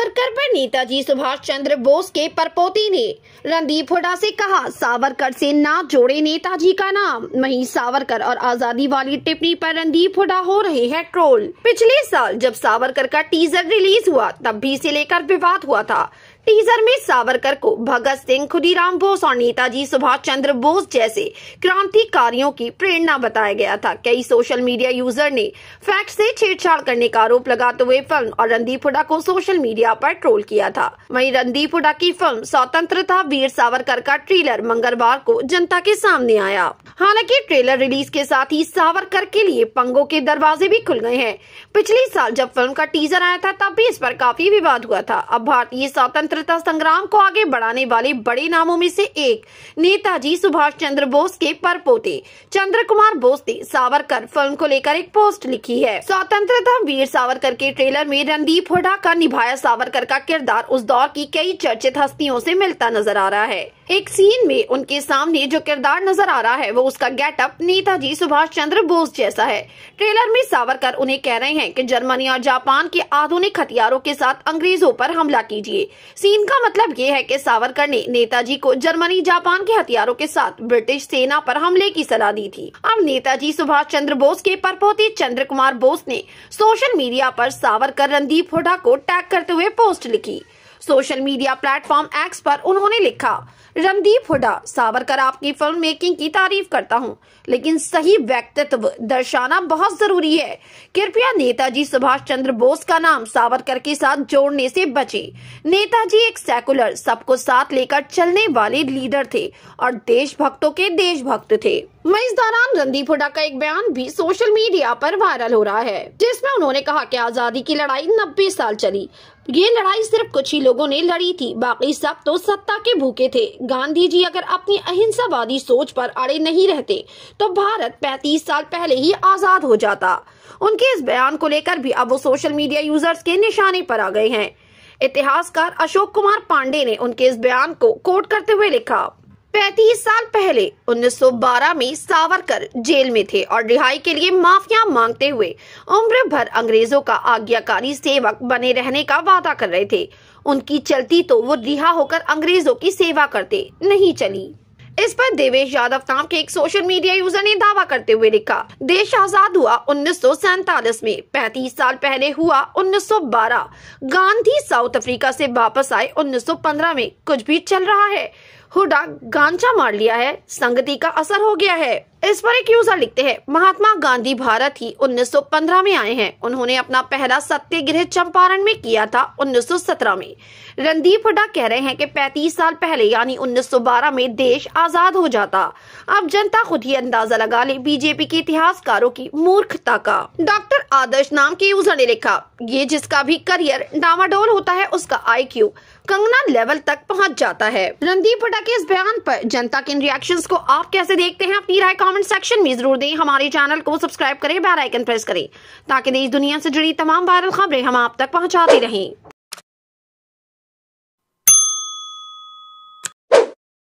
सावरकर पर नेताजी सुभाष चंद्र बोस के परपोती ने रणदीप हुडा से कहा सावरकर से ना जोड़े नेताजी का नाम वही सावरकर और आजादी वाली टिप्पणी पर रणदीप हुडा हो रहे हैं ट्रोल पिछले साल जब सावरकर का टीजर रिलीज हुआ तब भी इसे लेकर विवाद हुआ था टीजर में सावरकर को भगत सिंह खुदीराम बोस और नेताजी सुभाष चंद्र बोस जैसे क्रांतिकारियों की प्रेरणा बताया गया था कई सोशल मीडिया यूजर ने फैक्ट से छेड़छाड़ करने का आरोप लगाते हुए फिल्म और रणदीप हुडा को सोशल मीडिया पर ट्रोल किया था वहीं रणदीप हुडा की फिल्म स्वतंत्रता वीर सावरकर का ट्रेलर मंगलवार को जनता के सामने आया हालांकि ट्रेलर रिलीज के साथ ही सावरकर के लिए पंगों के दरवाजे भी खुल गए हैं पिछले साल जब फिल्म का टीजर आया था तब भी इस पर काफी विवाद हुआ था अब भारतीय स्वतंत्र स्वतंत्रता संग्राम को आगे बढ़ाने वाले बड़े नामों में से एक नेताजी सुभाष चंद्र बोस के परपोते चंद्र कुमार बोस ने सावरकर फिल्म को लेकर एक पोस्ट लिखी है स्वतंत्रता वीर सावरकर के ट्रेलर में रणदीप हुडा का निभाया सावरकर का किरदार उस दौर की कई चर्चित हस्तियों ऐसी मिलता नजर आ रहा है एक सीन में उनके सामने जो किरदार नजर आ रहा है वो उसका गेटअप नेताजी सुभाष चंद्र बोस जैसा है ट्रेलर में सावरकर उन्हें कह रहे हैं कि जर्मनी और जापान के आधुनिक हथियारों के साथ अंग्रेजों पर हमला कीजिए सीन का मतलब ये है कि सावरकर ने नेताजी को जर्मनी जापान के हथियारों के साथ ब्रिटिश सेना पर हमले की सलाह दी थी अब नेताजी सुभाष चंद्र बोस के परपोते चंद्र कुमार बोस ने सोशल मीडिया आरोप सावरकर रणदीप हुडा को टैग करते हुए पोस्ट लिखी सोशल मीडिया प्लेटफॉर्म एक्स पर उन्होंने लिखा रणदीप हुडा सावरकर आपकी फिल्म मेकिंग की तारीफ करता हूं, लेकिन सही व्यक्तित्व दर्शाना बहुत जरूरी है कृपया नेताजी सुभाष चंद्र बोस का नाम सावरकर के साथ जोड़ने से बचे नेताजी एक सेकुलर सबको साथ लेकर चलने वाले लीडर थे और देशभक्तों के देशभक्त थे वही इस दौरान रणदीप हुडा का एक बयान भी सोशल मीडिया पर वायरल हो रहा है जिसमें उन्होंने कहा कि आजादी की लड़ाई 90 साल चली ये लड़ाई सिर्फ कुछ ही लोगों ने लड़ी थी बाकी सब तो सत्ता के भूखे थे गांधी जी अगर अपनी अहिंसावादी सोच पर अड़े नहीं रहते तो भारत 35 साल पहले ही आजाद हो जाता उनके इस बयान को लेकर भी अब वो सोशल मीडिया यूजर्स के निशाने पर आ गए हैं इतिहासकार अशोक कुमार पांडे ने उनके इस बयान को कोट करते हुए लिखा पैतीस साल पहले 1912 में सावरकर जेल में थे और रिहाई के लिए माफिया मांगते हुए उम्र भर अंग्रेजों का आज्ञाकारी सेवक बने रहने का वादा कर रहे थे उनकी चलती तो वो रिहा होकर अंग्रेजों की सेवा करते नहीं चली इस पर देवेश यादव नाम के एक सोशल मीडिया यूजर ने दावा करते हुए लिखा देश आजाद हुआ उन्नीस में 35 साल पहले हुआ 1912 गांधी साउथ अफ्रीका से वापस आए 1915 में कुछ भी चल रहा है हुडा गांजा मार लिया है संगति का असर हो गया है इस पर एक यूजर लिखते हैं महात्मा गांधी भारत ही 1915 में आए हैं उन्होंने अपना पहला सत्याग्रह चंपारण में किया था 1917 में रणदीप हुडा कह रहे हैं कि 35 साल पहले यानी 1912 में देश आजाद हो जाता अब जनता खुद ही अंदाजा लगा ले बीजेपी के इतिहासकारों की मूर्खता का डॉक्टर आदर्श नाम के यूजर ने लिखा ये जिसका भी करियर डावाडोल होता है उसका आई कंगना लेवल तक पहुंच जाता है रणदीप हुडा के इस बयान पर जनता के इन रिएक्शंस को आप कैसे देखते हैं अपनी राय कमेंट सेक्शन में जरूर दें हमारे चैनल को सब्सक्राइब करें बेल आइकन प्रेस करें ताकि देश दुनिया से जुड़ी तमाम वायरल खबरें हम आप तक पहुँचाते रहें